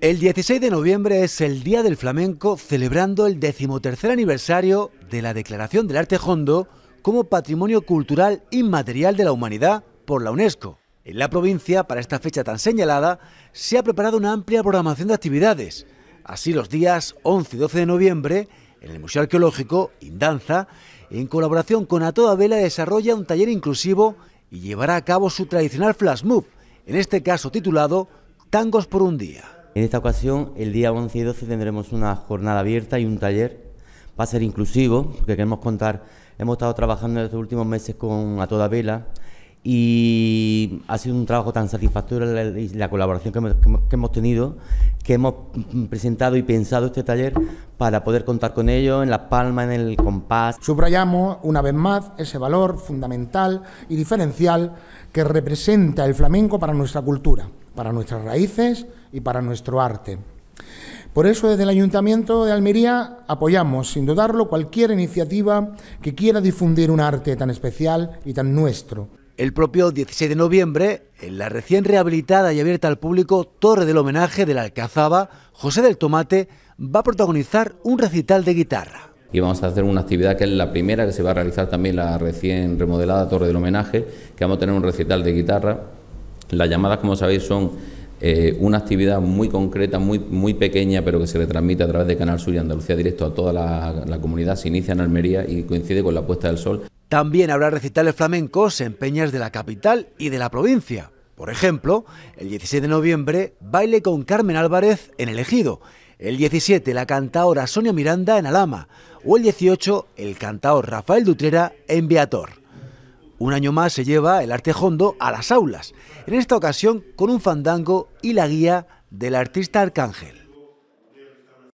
El 16 de noviembre es el Día del Flamenco celebrando el decimotercer aniversario de la Declaración del Arte Hondo como Patrimonio Cultural Inmaterial de la Humanidad por la UNESCO. En la provincia, para esta fecha tan señalada, se ha preparado una amplia programación de actividades. Así los días 11 y 12 de noviembre, en el Museo Arqueológico Indanza, en colaboración con A Toda Vela desarrolla un taller inclusivo y llevará a cabo su tradicional flash move, en este caso titulado Tangos por un día. En esta ocasión, el día 11 y 12 tendremos una jornada abierta y un taller. Va a ser inclusivo, porque queremos contar, hemos estado trabajando en estos últimos meses con A Toda Vela y ha sido un trabajo tan satisfactorio la, la colaboración que hemos, que hemos, tenido, que hemos presentado y pensado este taller para poder contar con ellos en La Palma, en el compás. Subrayamos una vez más ese valor fundamental y diferencial que representa el flamenco para nuestra cultura para nuestras raíces y para nuestro arte. Por eso desde el Ayuntamiento de Almería apoyamos, sin dudarlo, cualquier iniciativa que quiera difundir un arte tan especial y tan nuestro. El propio 16 de noviembre, en la recién rehabilitada y abierta al público Torre del Homenaje de la Alcazaba, José del Tomate va a protagonizar un recital de guitarra y vamos a hacer una actividad que es la primera que se va a realizar también la recién remodelada Torre del Homenaje, que vamos a tener un recital de guitarra las llamadas, como sabéis, son eh, una actividad muy concreta, muy, muy pequeña, pero que se transmite a través de Canal Sur y Andalucía Directo a toda la, comunidad. Se inicia en Almería y coincide con la puesta del sol. También habrá recitales flamencos en peñas de la capital y de la provincia. Por ejemplo, el 16 de noviembre, baile con Carmen Álvarez en El Ejido. El 17, la cantaora Sonia Miranda en Alama. O el 18, el cantaor Rafael Dutrera en Viator. Un año más se lleva el arte hondo a las aulas, en esta ocasión con un fandango y la guía del artista Arcángel.